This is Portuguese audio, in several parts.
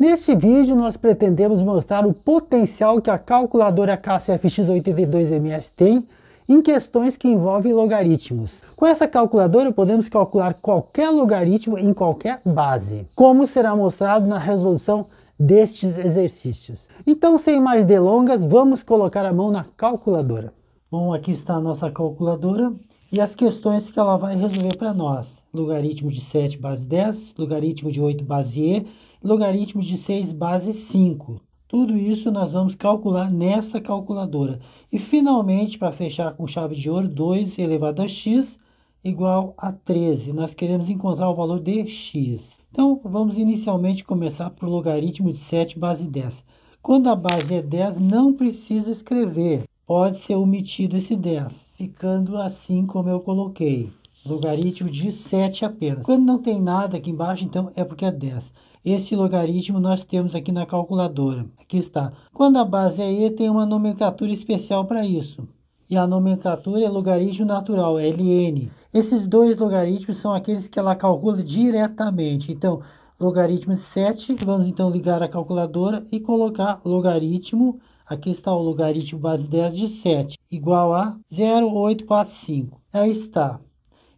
Neste vídeo nós pretendemos mostrar o potencial que a calculadora KCFX82MS tem em questões que envolvem logaritmos. Com essa calculadora podemos calcular qualquer logaritmo em qualquer base, como será mostrado na resolução destes exercícios. Então sem mais delongas, vamos colocar a mão na calculadora. Bom, aqui está a nossa calculadora e as questões que ela vai resolver para nós. Logaritmo de 7 base 10, logaritmo de 8 base E, logaritmo de 6 base 5. Tudo isso nós vamos calcular nesta calculadora. E finalmente, para fechar com chave de ouro, 2 elevado a x igual a 13. Nós queremos encontrar o valor de x. Então, vamos inicialmente começar por logaritmo de 7 base 10. Quando a base é 10, não precisa escrever pode ser omitido esse 10, ficando assim como eu coloquei, logaritmo de 7 apenas. Quando não tem nada aqui embaixo, então é porque é 10. Esse logaritmo nós temos aqui na calculadora, aqui está. Quando a base é E, tem uma nomenclatura especial para isso. E a nomenclatura é logaritmo natural, LN. Esses dois logaritmos são aqueles que ela calcula diretamente. Então, logaritmo de 7, vamos então ligar a calculadora e colocar logaritmo Aqui está o logaritmo base 10 de 7, igual a 0,845. Aí está.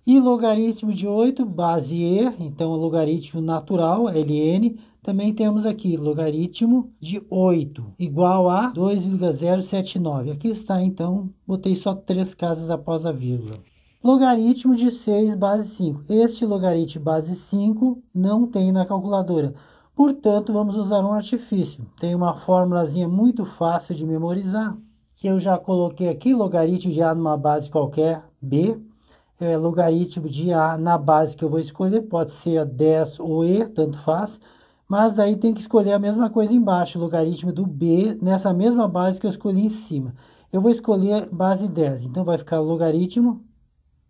E logaritmo de 8, base E, então o logaritmo natural, ln, também temos aqui logaritmo de 8, igual a 2,079. Aqui está, então, botei só três casas após a vírgula. Logaritmo de 6, base 5. Este logaritmo base 5 não tem na calculadora. Portanto, vamos usar um artifício. Tem uma formulazinha muito fácil de memorizar, que eu já coloquei aqui, logaritmo de A numa base qualquer, B, é, logaritmo de A na base que eu vou escolher, pode ser a 10 ou E, tanto faz, mas daí tem que escolher a mesma coisa embaixo, logaritmo do B, nessa mesma base que eu escolhi em cima. Eu vou escolher base 10, então vai ficar logaritmo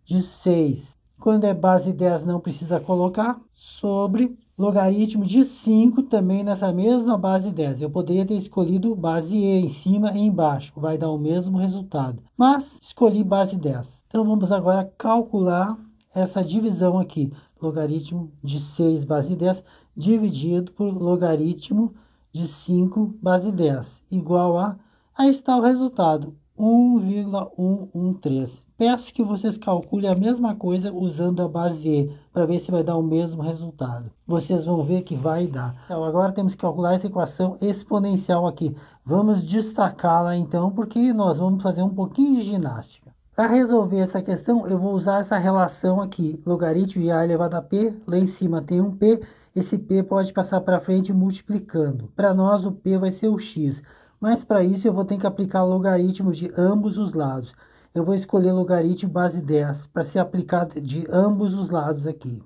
de 6. Quando é base 10, não precisa colocar, sobre Logaritmo de 5 também nessa mesma base 10. Eu poderia ter escolhido base E em cima e embaixo, vai dar o mesmo resultado. Mas escolhi base 10. Então vamos agora calcular essa divisão aqui. Logaritmo de 6 base 10 dividido por logaritmo de 5 base 10 igual a... Aí está o resultado, 1,113. Peço que vocês calculem a mesma coisa usando a base e para ver se vai dar o mesmo resultado. Vocês vão ver que vai dar. Então, agora temos que calcular essa equação exponencial aqui. Vamos destacá-la então, porque nós vamos fazer um pouquinho de ginástica. Para resolver essa questão, eu vou usar essa relação aqui, logaritmo de a elevado a p, lá em cima tem um p, esse p pode passar para frente multiplicando. Para nós, o p vai ser o x, mas para isso eu vou ter que aplicar logaritmo de ambos os lados. Eu vou escolher logaritmo base 10 para ser aplicado de ambos os lados aqui.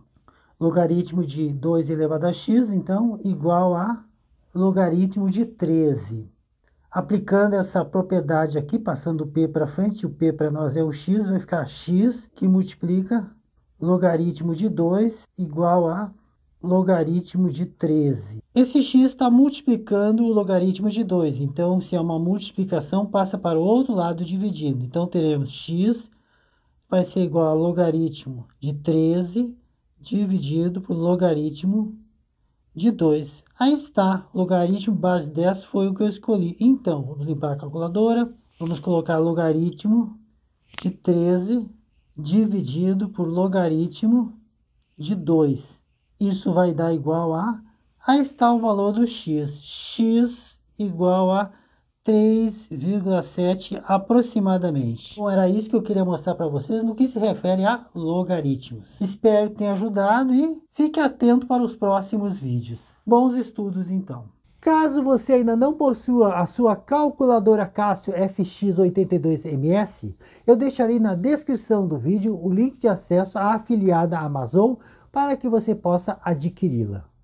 Logaritmo de 2 elevado a x, então, igual a logaritmo de 13. Aplicando essa propriedade aqui, passando o p para frente, o p para nós é o x, vai ficar x que multiplica logaritmo de 2 igual a logaritmo de 13. Esse x está multiplicando o logaritmo de 2, então se é uma multiplicação, passa para o outro lado dividindo. Então teremos x vai ser igual a logaritmo de 13 dividido por logaritmo de 2. Aí está, logaritmo base 10 foi o que eu escolhi. Então, vamos limpar a calculadora, vamos colocar logaritmo de 13 dividido por logaritmo de 2. Isso vai dar igual a... Aí está o valor do x. x igual a 3,7 aproximadamente. Bom, então, era isso que eu queria mostrar para vocês no que se refere a logaritmos. Espero que tenha ajudado e fique atento para os próximos vídeos. Bons estudos então! Caso você ainda não possua a sua calculadora Casio FX82MS, eu deixarei na descrição do vídeo o link de acesso à afiliada Amazon para que você possa adquiri-la.